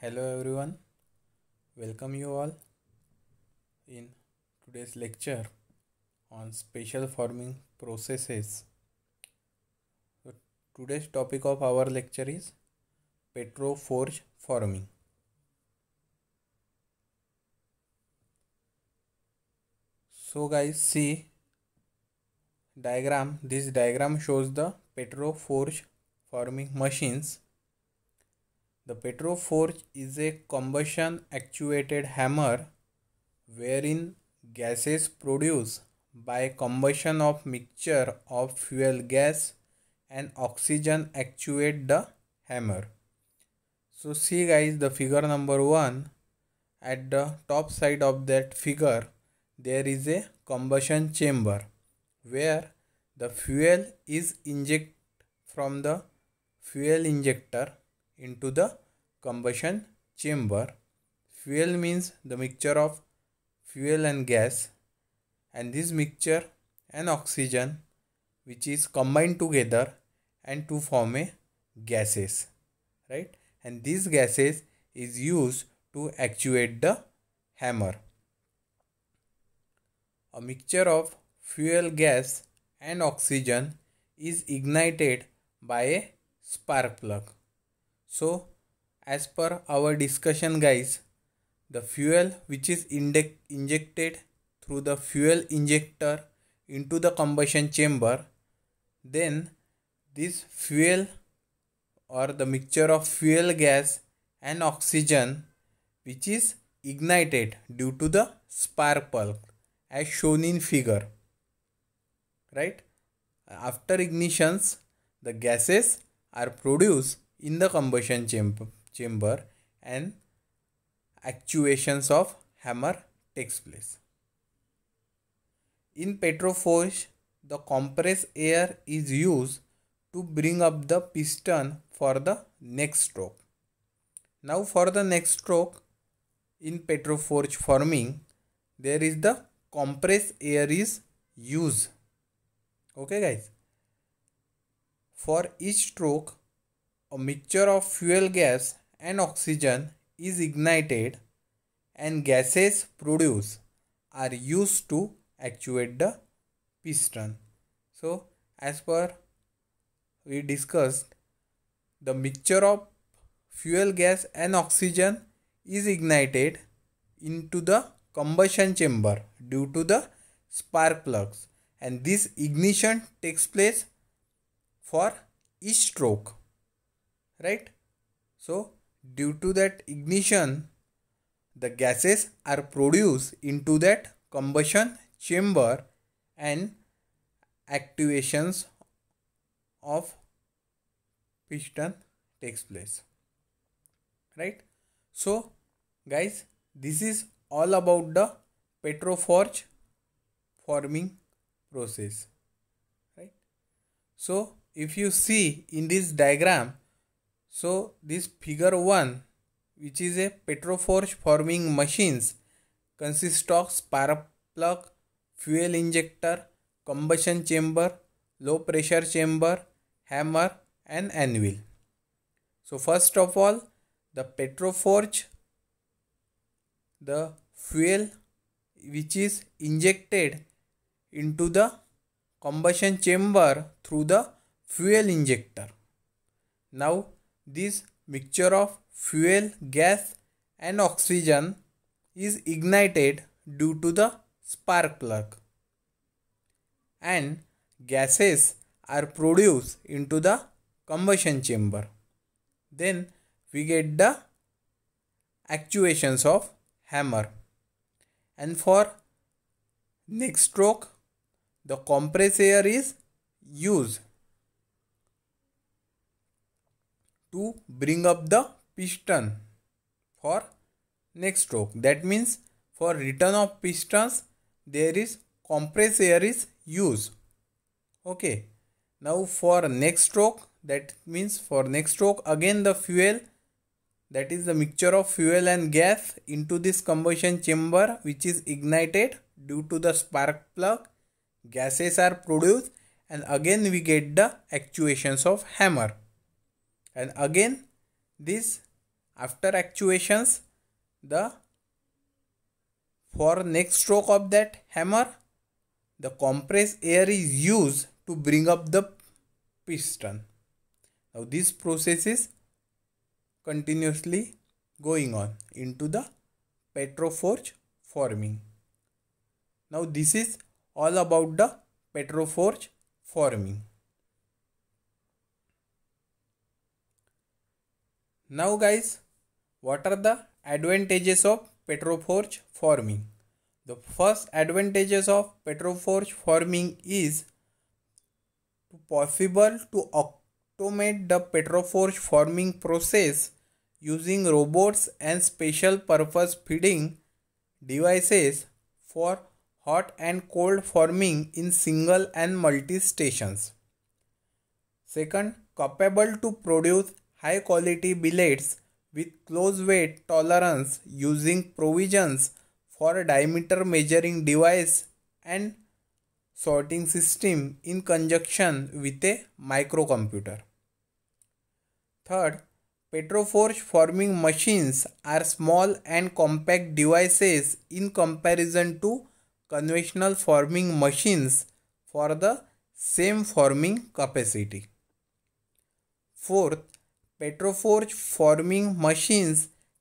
hello everyone welcome you all in today's lecture on special forming processes so today's topic of our lecture is petroforge forming so guys see diagram this diagram shows the petroforge forming machines the petroforge is a combustion actuated hammer wherein gases produced by combustion of mixture of fuel gas and oxygen actuate the hammer. So see guys the figure number 1 at the top side of that figure there is a combustion chamber where the fuel is injected from the fuel injector into the combustion chamber fuel means the mixture of fuel and gas and this mixture and oxygen which is combined together and to form a gases right and these gases is used to actuate the hammer a mixture of fuel gas and oxygen is ignited by a spark plug so as per our discussion guys the fuel which is injected through the fuel injector into the combustion chamber then this fuel or the mixture of fuel gas and oxygen which is ignited due to the spark plug as shown in figure right after ignitions the gases are produced in the combustion chamber chamber and actuations of hammer takes place. In petroforge, the compressed air is used to bring up the piston for the next stroke. Now for the next stroke in petroforge forming, there is the compressed air is used. Okay guys. For each stroke, a mixture of fuel gas and oxygen is ignited and gases produced are used to actuate the piston. So as per we discussed the mixture of fuel gas and oxygen is ignited into the combustion chamber due to the spark plugs and this ignition takes place for each stroke right so Due to that ignition, the gases are produced into that combustion chamber and activations of piston takes place right so guys this is all about the petroforge forming process right so if you see in this diagram so this figure 1 which is a petroforge forming machines consists of spark plug, fuel injector, combustion chamber, low pressure chamber, hammer and anvil. So first of all the petroforge, the fuel which is injected into the combustion chamber through the fuel injector. Now this mixture of fuel, gas and oxygen is ignited due to the spark plug and gases are produced into the combustion chamber. Then we get the actuations of hammer and for next stroke the compressed air is used to bring up the piston for next stroke. That means for return of pistons there is compressed air is used. Okay. Now for next stroke that means for next stroke again the fuel that is the mixture of fuel and gas into this combustion chamber which is ignited due to the spark plug. Gases are produced and again we get the actuations of hammer and again this after actuations the for next stroke of that hammer the compressed air is used to bring up the piston now this process is continuously going on into the petroforge forming now this is all about the petroforge forming Now guys, what are the advantages of Petroforge forming? The first advantages of Petroforge forming is possible to automate the Petroforge forming process using robots and special purpose feeding devices for hot and cold forming in single and multi stations. Second, capable to produce high quality billets with close weight tolerance using provisions for a diameter measuring device and sorting system in conjunction with a microcomputer. Third, Petroforge forming machines are small and compact devices in comparison to conventional forming machines for the same forming capacity. Fourth, petroforge forming machines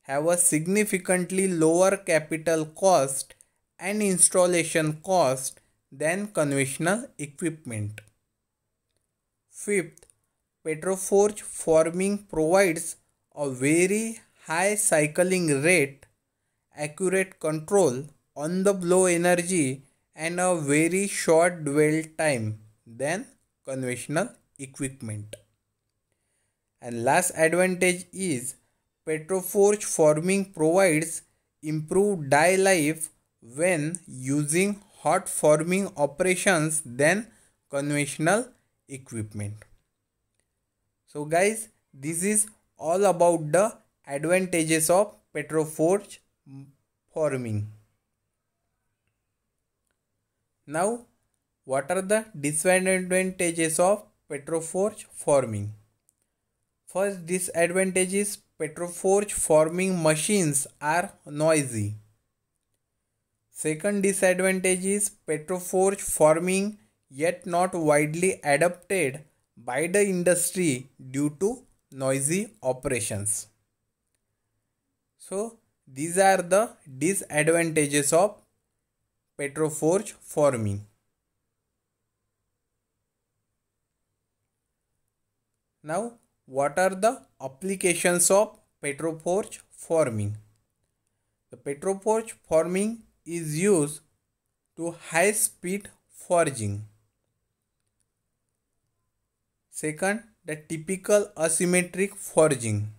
have a significantly lower capital cost and installation cost than conventional equipment. Fifth, petroforge forming provides a very high cycling rate, accurate control on the blow energy and a very short dwell time than conventional equipment. And last advantage is Petroforge forming provides improved dye life when using hot forming operations than conventional equipment. So guys, this is all about the advantages of Petroforge forming. Now, what are the disadvantages of Petroforge forming? First disadvantage is petroforge forming machines are noisy. Second disadvantage is petroforge forming yet not widely adopted by the industry due to noisy operations. So these are the disadvantages of petroforge forming. Now what are the applications of petroforge forming? The petroforge forming is used to high speed forging. Second, the typical asymmetric forging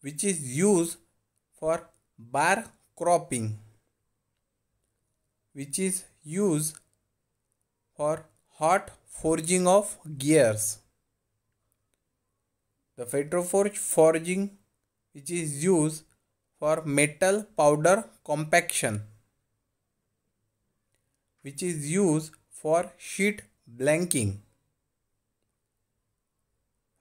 which is used for bar cropping which is used for hot forging of gears. The forging which is used for metal powder compaction which is used for sheet blanking.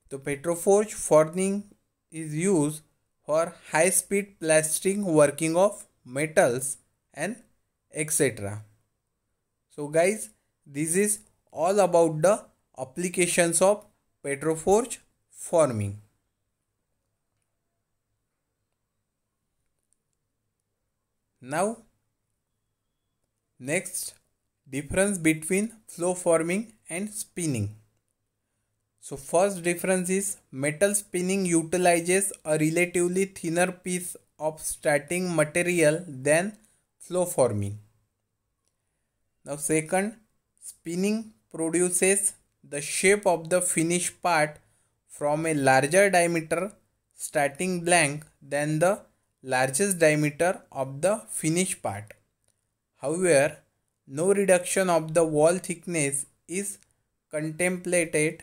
The petroforge forging is used for high speed plastic working of metals and etc. So guys this is all about the applications of petroforge forming. Now, next difference between flow forming and spinning. So first difference is metal spinning utilizes a relatively thinner piece of starting material than flow forming. Now second, spinning produces the shape of the finished part from a larger diameter starting blank than the largest diameter of the finished part. However, no reduction of the wall thickness is contemplated,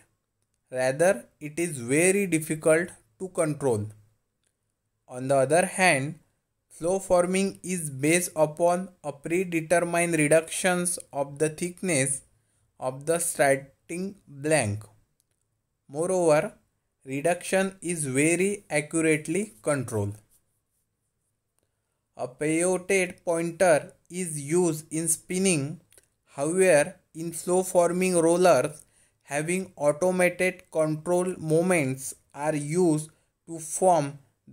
rather, it is very difficult to control. On the other hand, flow forming is based upon a predetermined reductions of the thickness of the starting blank. Moreover, reduction is very accurately controlled. A pivoted pointer is used in spinning, however, in slow forming rollers, having automated control moments are used to form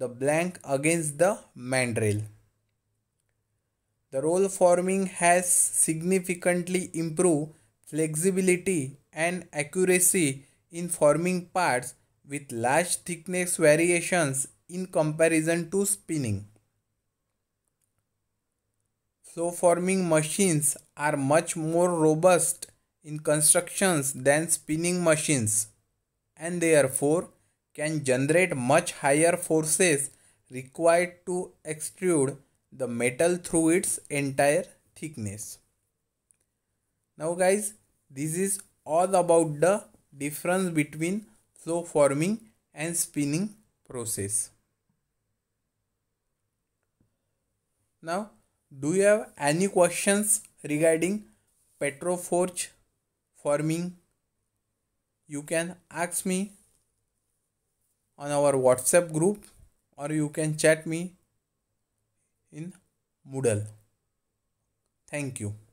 the blank against the mandrel. The roll forming has significantly improved flexibility and accuracy in forming parts with large thickness variations in comparison to spinning. so forming machines are much more robust in constructions than spinning machines and therefore can generate much higher forces required to extrude the metal through its entire thickness. Now guys, this is all about the difference between slow forming and spinning process. Now, do you have any questions regarding petroforge forming? You can ask me on our WhatsApp group or you can chat me in Moodle. Thank you.